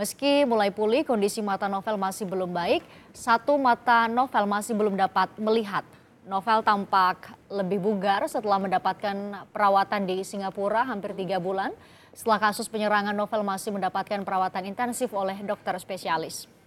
Meski mulai pulih, kondisi mata Novel masih belum baik. Satu mata Novel masih belum dapat melihat. Novel tampak lebih bugar setelah mendapatkan perawatan di Singapura hampir tiga bulan. Setelah kasus penyerangan, Novel masih mendapatkan perawatan intensif oleh dokter spesialis.